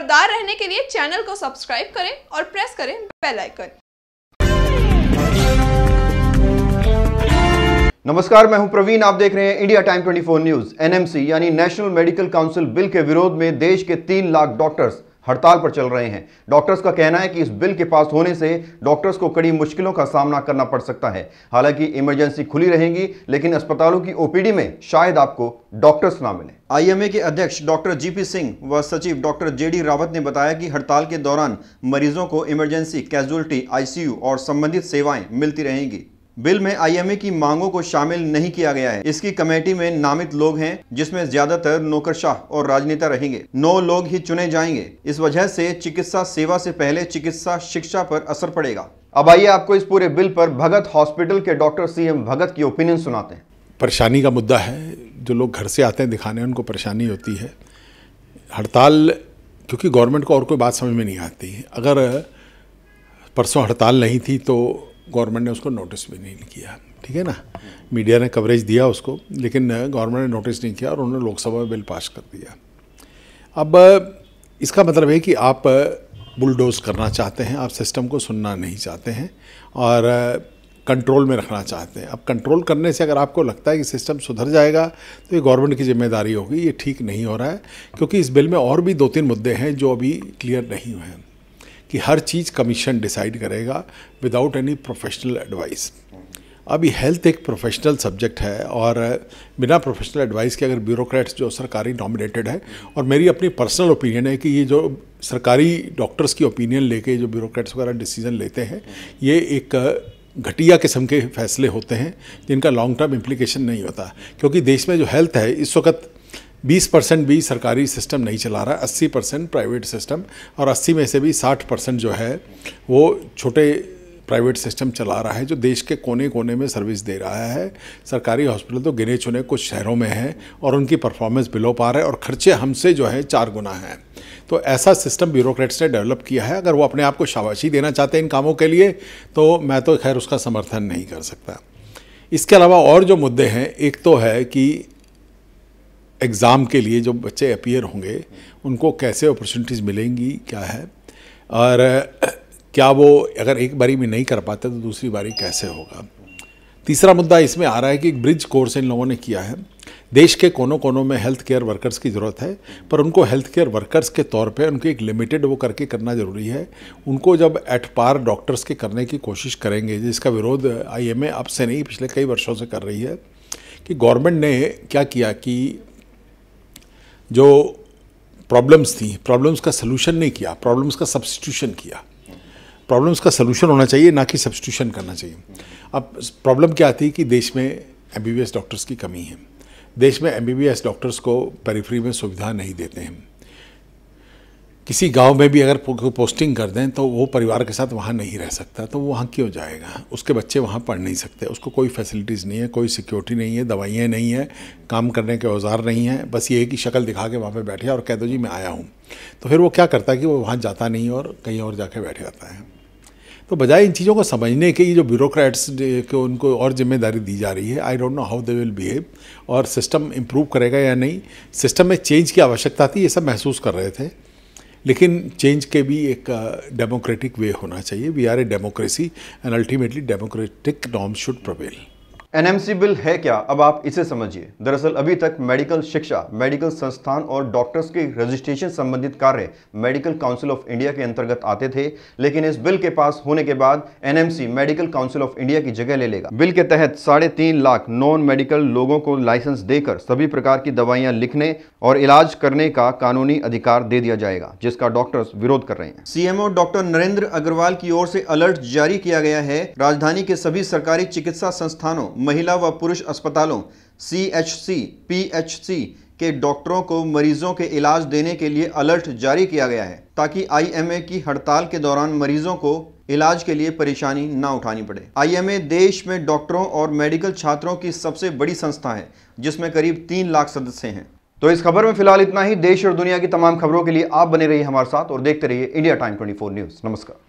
खबरदार रहने के लिए चैनल को सब्सक्राइब करें और प्रेस करें बेल आइकन नमस्कार मैं हूं प्रवीण आप देख रहे हैं इंडिया टाइम 24 न्यूज एनएमसी यानी नेशनल मेडिकल काउंसिल बिल के विरोध में देश के तीन लाख डॉक्टर्स हड़ताल पर चल रहे हैं डॉक्टर्स का कहना है कि इस बिल के पास होने से डॉक्टर्स को कड़ी मुश्किलों का सामना करना पड़ सकता है हालांकि इमरजेंसी खुली रहेगी लेकिन अस्पतालों की ओपीडी में शायद आपको डॉक्टर्स ना मिले आईएमए के अध्यक्ष डॉक्टर जीपी सिंह व सचिव डॉक्टर जेडी रावत ने बताया कि हड़ताल के दौरान मरीजों को इमरजेंसी कैजुअलिटी आईसीयू और संबंधित सेवाएं मिलती रहेंगी बिल में आईएमए की मांगों को शामिल नहीं किया गया है इसकी कमेटी में नामित लोग हैं जिसमें ज्यादातर नौकरशाह और राजनेता रहेंगे नौ लोग ही चुने जाएंगे इस वजह से चिकित्सा सेवा से पहले चिकित्सा शिक्षा पर असर पड़ेगा अब आइए आपको इस पूरे बिल पर भगत हॉस्पिटल के डॉक्टर सी भगत की ओपिनियन सुनाते हैं परेशानी का मुद्दा है जो लोग घर से आते हैं दिखाने उनको परेशानी होती है हड़ताल क्योंकि गवर्नमेंट को और कोई बात समझ में नहीं आती अगर परसों हड़ताल नहीं थी तो गवर्नमेंट ने उसको नोटिस भी नहीं किया ठीक है ना मीडिया ने कवरेज दिया उसको लेकिन गवर्नमेंट ने नोटिस नहीं किया और उन्होंने लोकसभा में बिल पास कर दिया अब इसका मतलब है कि आप बुलडोज करना चाहते हैं आप सिस्टम को सुनना नहीं चाहते हैं और कंट्रोल में रखना चाहते हैं अब कंट्रोल करने से अगर आपको लगता है कि सिस्टम सुधर जाएगा तो ये गवर्नमेंट की जिम्मेदारी होगी ये ठीक नहीं हो रहा है क्योंकि इस बिल में और भी दो तीन मुद्दे हैं जो अभी क्लियर नहीं हुए हैं कि हर चीज़ कमीशन डिसाइड करेगा विदाउट एनी प्रोफेशनल एडवाइस अभी हेल्थ एक प्रोफेशनल सब्जेक्ट है और बिना प्रोफेशनल एडवाइस के अगर ब्यूरोक्रेट्स जो सरकारी नॉमिनेटेड है और मेरी अपनी पर्सनल ओपिनियन है कि ये जो सरकारी डॉक्टर्स की ओपिनियन लेके जो ब्यूरोक्रेट्स वगैरह डिसीजन लेते हैं ये एक घटिया किस्म के फैसले होते हैं जिनका लॉन्ग टर्म इम्प्लीकेशन नहीं होता क्योंकि देश में जो हेल्थ है इस वक्त 20 परसेंट भी सरकारी सिस्टम नहीं चला रहा 80 परसेंट प्राइवेट सिस्टम और 80 में से भी 60 परसेंट जो है वो छोटे प्राइवेट सिस्टम चला रहा है जो देश के कोने कोने में सर्विस दे रहा है सरकारी हॉस्पिटल तो गिने चुने कुछ शहरों में हैं और उनकी परफॉर्मेंस बिलो पा रहे और खर्चे हमसे जो है चार गुना हैं तो ऐसा सिस्टम ब्यूरोक्रेट्स ने डेवलप किया है अगर वो अपने आप को शाबाशी देना चाहते हैं इन कामों के लिए तो मैं तो खैर उसका समर्थन नहीं कर सकता इसके अलावा और जो मुद्दे हैं एक तो है कि एग्ज़ाम के लिए जो बच्चे अपियर होंगे उनको कैसे अपॉर्चुनिटीज़ मिलेंगी क्या है और क्या वो अगर एक बारी में नहीं कर पाते तो दूसरी बारी कैसे होगा तीसरा मुद्दा इसमें आ रहा है कि एक ब्रिज कोर्स इन लोगों ने किया है देश के कोनों कोनों में हेल्थ केयर वर्कर्स की ज़रूरत है पर उनको हेल्थ केयर वर्कर्स के तौर पे उनके एक लिमिटेड वो करके करना ज़रूरी है उनको जब एट पार डॉक्टर्स के करने की कोशिश करेंगे जिसका विरोध आई एम अब से नहीं पिछले कई वर्षों से कर रही है कि गवर्नमेंट ने क्या किया कि जो प्रॉब्लम्स थी प्रॉब्लम्स का सलूशन नहीं किया प्रॉब्लम्स का सब्सटीट्यूशन किया प्रॉब्लम्स का सलूशन होना चाहिए ना कि सब्सटीट्यूशन करना चाहिए अब प्रॉब्लम क्या आती है कि देश में एम डॉक्टर्स की कमी है देश में एम डॉक्टर्स को पेरीफ्री में सुविधा नहीं देते हैं किसी गांव में भी अगर पोस्टिंग कर दें तो वो परिवार के साथ वहाँ नहीं रह सकता तो वो वहाँ क्यों जाएगा उसके बच्चे वहाँ पढ़ नहीं सकते उसको कोई फैसिलिटीज़ नहीं है कोई सिक्योरिटी नहीं है दवाइयाँ नहीं है काम करने के औजार नहीं हैं बस ये कि शक्ल दिखा के वहाँ पर बैठे और कह दो जी मैं आया हूँ तो फिर वो क्या करता है कि वो वहाँ जाता नहीं और कहीं और जाके बैठ जाता है तो बजाय इन चीज़ों को समझने के ये जो ब्यूरोक्रेट्स को उनको और जिम्मेदारी दी जा रही है I don't know how they will behave और सिस्टम इम्प्रूव करेगा या नहीं सिस्टम में चेंज की आवश्यकता थी ये सब महसूस कर रहे थे लेकिन चेंज के भी एक डेमोक्रेटिक uh, वे होना चाहिए we are a democracy and ultimately democratic norm should prevail NMC bill है क्या अब आप इसे समझिए दरअसल अभी तक मेडिकल शिक्षा मेडिकल संस्थान और डॉक्टर्स के रजिस्ट्रेशन संबंधित कार्य मेडिकल काउंसिल ऑफ इंडिया के अंतर्गत आते थे लेकिन इस बिल के पास होने के बाद NMC medical council of India की जगह ले लेगा बिल के तहत साढ़े तीन लाख नॉन मेडिकल लोगों को लाइसेंस देकर सभी प्रकार की दवाइयां लिखने और इलाज करने का कानूनी अधिकार दे दिया जाएगा जिसका डॉक्टर्स विरोध कर रहे हैं सीएमओ डॉक्टर नरेंद्र अग्रवाल की ओर से अलर्ट जारी किया गया है राजधानी के सभी सरकारी चिकित्सा संस्थानों महिला व पुरुष अस्पतालों C H C P H C के डॉक्टरों को मरीजों के इलाज देने के लिए अलर्ट जारी किया गया है ताकि आईएमए की हड़ताल के दौरान मरीजों को इलाज के लिए परेशानी न उठानी पड़े आईएमए देश में डॉक्टरों और मेडिकल छात्रों की सबसे बड़ी संस्था है जिसमें करीब तीन लाख सदस्य हैं तो इस खबर में फिलहाल इतना ही देश और दुनिया की तमाम खबरों के लिए आप बने रहिए हमारे साथ और देखते रहिए इंडिया टाइम फोर न्यूज़ नमस्कार